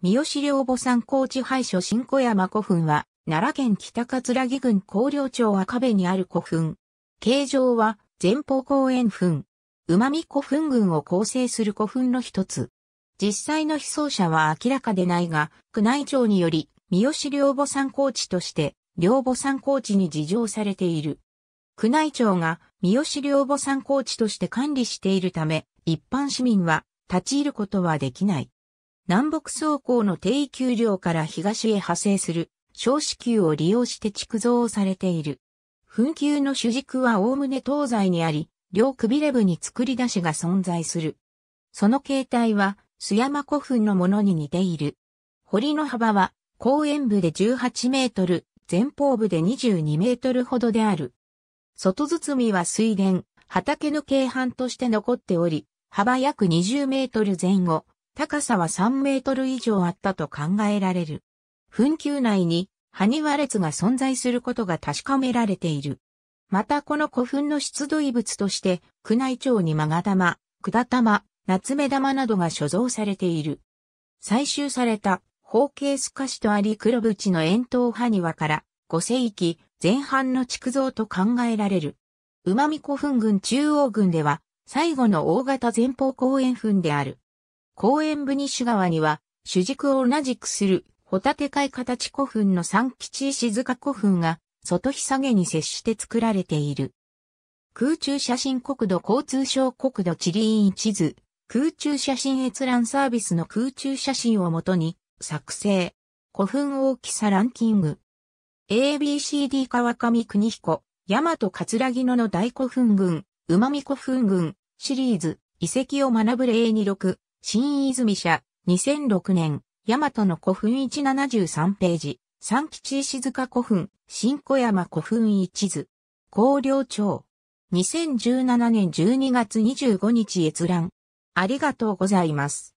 三好良母山高地廃所新小山古墳は、奈良県北葛城郡高陵町赤部にある古墳。形状は、前方公園墳。馬見古墳群を構成する古墳の一つ。実際の被葬者は明らかでないが、宮内庁により、三好良母山高地として、良母山高地に事情されている。宮内庁が三好良母山高地として管理しているため、一般市民は立ち入ることはできない。南北走行の低給料から東へ派生する小子宮を利用して築造されている。墳球の主軸はおおむね東西にあり、両くびれ部に作り出しが存在する。その形態は、須山古墳のものに似ている。堀の幅は、公園部で18メートル、前方部で22メートルほどである。外包みは水田、畑の京阪として残っており、幅約20メートル前後、高さは3メートル以上あったと考えられる。墳丘内に埴輪列が存在することが確かめられている。またこの古墳の出土遺物として、宮内庁に勾玉、管玉、夏目玉などが所蔵されている。採集された方形透かしとあり黒縁の円筒埴輪から5世紀前半の築造と考えられる。馬見古墳群中央群では最後の大型前方後円墳である。公園部西側には、主軸を同じくする、ホタテ貝形古墳の三吉石塚古墳が、外日下げに接して作られている。空中写真国土交通省国土地理院地図、空中写真閲覧サービスの空中写真をもとに、作成。古墳大きさランキング。ABCD 川上邦彦、大和桂木野の大古墳群、うまみ古墳群、シリーズ、遺跡を学ぶ例2 6新泉社、2006年、大和の古墳173ページ、三吉石塚古墳、新小山古墳一図、高陵町、2017年12月25日閲覧。ありがとうございます。